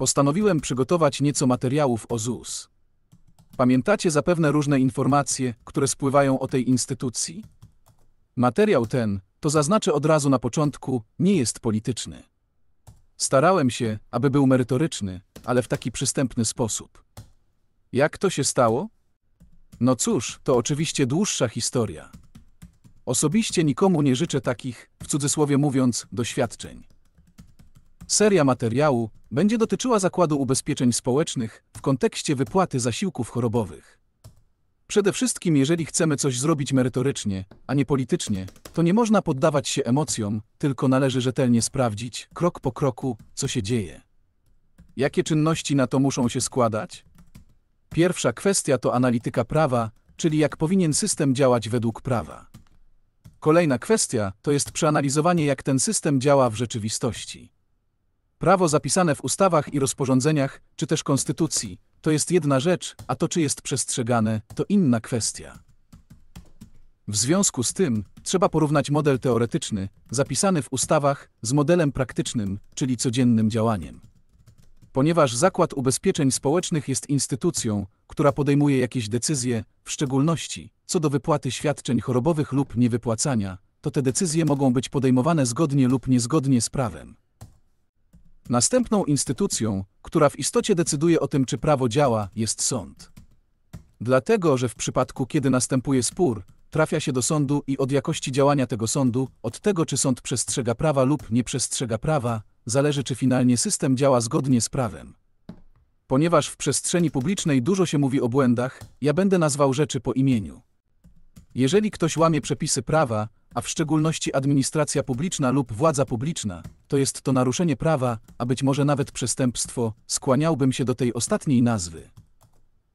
postanowiłem przygotować nieco materiałów o ZUS. Pamiętacie zapewne różne informacje, które spływają o tej instytucji? Materiał ten, to zaznaczę od razu na początku, nie jest polityczny. Starałem się, aby był merytoryczny, ale w taki przystępny sposób. Jak to się stało? No cóż, to oczywiście dłuższa historia. Osobiście nikomu nie życzę takich, w cudzysłowie mówiąc, doświadczeń. Seria materiału będzie dotyczyła Zakładu Ubezpieczeń Społecznych w kontekście wypłaty zasiłków chorobowych. Przede wszystkim, jeżeli chcemy coś zrobić merytorycznie, a nie politycznie, to nie można poddawać się emocjom, tylko należy rzetelnie sprawdzić, krok po kroku, co się dzieje. Jakie czynności na to muszą się składać? Pierwsza kwestia to analityka prawa, czyli jak powinien system działać według prawa. Kolejna kwestia to jest przeanalizowanie, jak ten system działa w rzeczywistości. Prawo zapisane w ustawach i rozporządzeniach, czy też konstytucji, to jest jedna rzecz, a to czy jest przestrzegane, to inna kwestia. W związku z tym trzeba porównać model teoretyczny, zapisany w ustawach, z modelem praktycznym, czyli codziennym działaniem. Ponieważ Zakład Ubezpieczeń Społecznych jest instytucją, która podejmuje jakieś decyzje, w szczególności co do wypłaty świadczeń chorobowych lub niewypłacania, to te decyzje mogą być podejmowane zgodnie lub niezgodnie z prawem. Następną instytucją, która w istocie decyduje o tym, czy prawo działa, jest sąd. Dlatego, że w przypadku, kiedy następuje spór, trafia się do sądu i od jakości działania tego sądu, od tego czy sąd przestrzega prawa lub nie przestrzega prawa, zależy czy finalnie system działa zgodnie z prawem. Ponieważ w przestrzeni publicznej dużo się mówi o błędach, ja będę nazwał rzeczy po imieniu. Jeżeli ktoś łamie przepisy prawa, a w szczególności administracja publiczna lub władza publiczna, to jest to naruszenie prawa, a być może nawet przestępstwo, skłaniałbym się do tej ostatniej nazwy.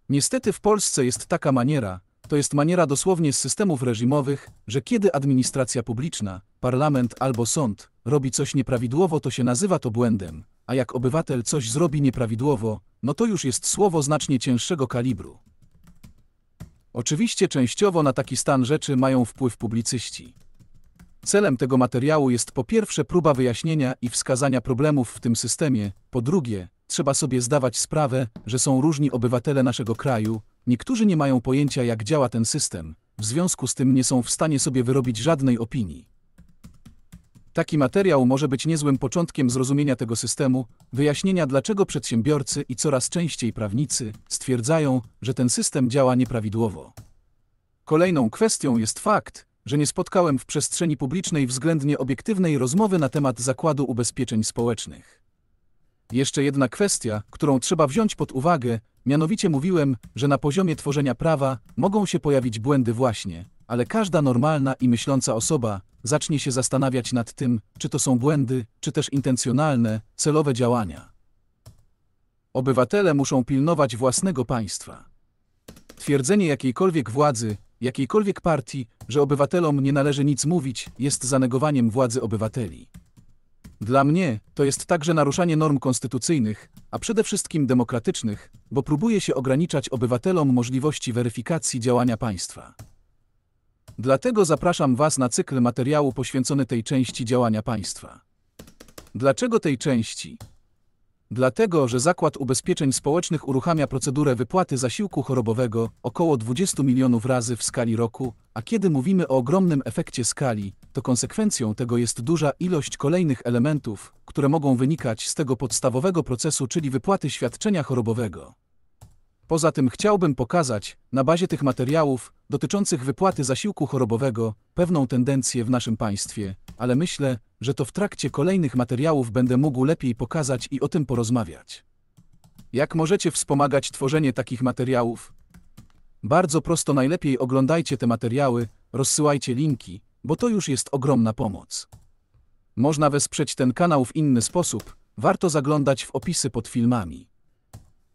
Niestety w Polsce jest taka maniera, to jest maniera dosłownie z systemów reżimowych, że kiedy administracja publiczna, parlament albo sąd robi coś nieprawidłowo, to się nazywa to błędem, a jak obywatel coś zrobi nieprawidłowo, no to już jest słowo znacznie cięższego kalibru. Oczywiście częściowo na taki stan rzeczy mają wpływ publicyści. Celem tego materiału jest po pierwsze próba wyjaśnienia i wskazania problemów w tym systemie, po drugie, trzeba sobie zdawać sprawę, że są różni obywatele naszego kraju, niektórzy nie mają pojęcia jak działa ten system, w związku z tym nie są w stanie sobie wyrobić żadnej opinii. Taki materiał może być niezłym początkiem zrozumienia tego systemu, wyjaśnienia dlaczego przedsiębiorcy i coraz częściej prawnicy stwierdzają, że ten system działa nieprawidłowo. Kolejną kwestią jest fakt, że nie spotkałem w przestrzeni publicznej względnie obiektywnej rozmowy na temat Zakładu Ubezpieczeń Społecznych. Jeszcze jedna kwestia, którą trzeba wziąć pod uwagę, mianowicie mówiłem, że na poziomie tworzenia prawa mogą się pojawić błędy właśnie, ale każda normalna i myśląca osoba zacznie się zastanawiać nad tym, czy to są błędy, czy też intencjonalne, celowe działania. Obywatele muszą pilnować własnego państwa. Twierdzenie jakiejkolwiek władzy, jakiejkolwiek partii, że obywatelom nie należy nic mówić, jest zanegowaniem władzy obywateli. Dla mnie to jest także naruszanie norm konstytucyjnych, a przede wszystkim demokratycznych, bo próbuje się ograniczać obywatelom możliwości weryfikacji działania państwa. Dlatego zapraszam Was na cykl materiału poświęcony tej części działania państwa. Dlaczego tej części? Dlatego, że Zakład Ubezpieczeń Społecznych uruchamia procedurę wypłaty zasiłku chorobowego około 20 milionów razy w skali roku, a kiedy mówimy o ogromnym efekcie skali, to konsekwencją tego jest duża ilość kolejnych elementów, które mogą wynikać z tego podstawowego procesu, czyli wypłaty świadczenia chorobowego. Poza tym chciałbym pokazać, na bazie tych materiałów dotyczących wypłaty zasiłku chorobowego, pewną tendencję w naszym państwie, ale myślę, że to w trakcie kolejnych materiałów będę mógł lepiej pokazać i o tym porozmawiać. Jak możecie wspomagać tworzenie takich materiałów? Bardzo prosto najlepiej oglądajcie te materiały, rozsyłajcie linki, bo to już jest ogromna pomoc. Można wesprzeć ten kanał w inny sposób, warto zaglądać w opisy pod filmami.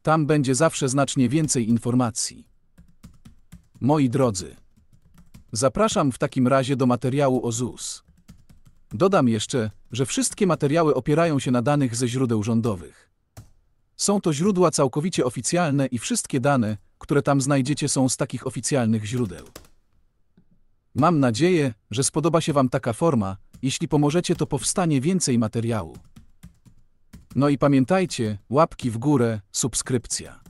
Tam będzie zawsze znacznie więcej informacji. Moi drodzy, zapraszam w takim razie do materiału o ZUS. Dodam jeszcze, że wszystkie materiały opierają się na danych ze źródeł rządowych. Są to źródła całkowicie oficjalne i wszystkie dane, które tam znajdziecie są z takich oficjalnych źródeł. Mam nadzieję, że spodoba się Wam taka forma, jeśli pomożecie to powstanie więcej materiału. No i pamiętajcie, łapki w górę, subskrypcja.